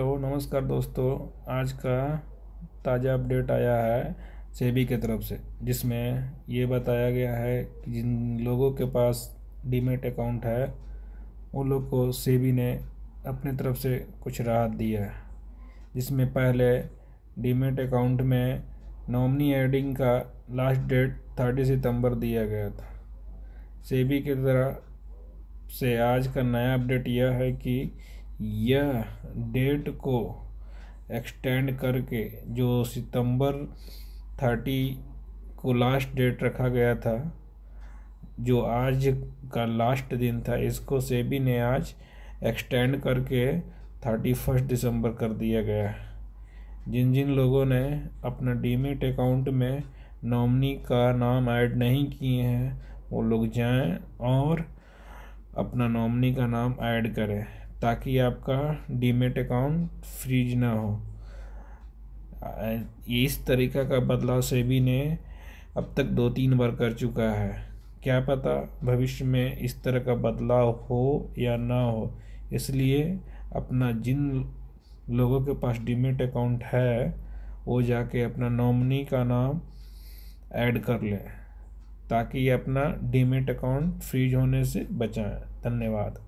hello तो नमस्कार दोस्तों आज का ताज़ा अपडेट आया है सेबी की तरफ से जिसमें ये बताया गया है कि जिन लोगों के पास डीमेट अकाउंट है उन लोग को सेबी ने अपने तरफ से कुछ राहत दी है जिसमें पहले डीमेट अकाउंट में नॉमनी एडिंग का लास्ट डेट थर्टी सितंबर दिया गया था सेबी की तरह से आज का नया अपडेट यह है कि यह डेट को एक्सटेंड करके जो सितंबर थर्टी को लास्ट डेट रखा गया था जो आज का लास्ट दिन था इसको सेबी ने आज एक्सटेंड करके थर्टी फर्स्ट दिसंबर कर दिया गया है जिन जिन लोगों ने अपना डीमेट अकाउंट में नॉमनी का नाम ऐड नहीं किए हैं वो लोग जाएं और अपना नॉमनी का नाम ऐड करें ताकि आपका डीमेट अकाउंट फ्रीज ना हो इस तरीका का बदलाव सेबी ने अब तक दो तीन बार कर चुका है क्या पता भविष्य में इस तरह का बदलाव हो या ना हो इसलिए अपना जिन लोगों के पास डीमेट अकाउंट है वो जाके अपना नॉमनी का नाम ऐड कर लें ताकि अपना डीमेट अकाउंट फ्रीज होने से बचाएं धन्यवाद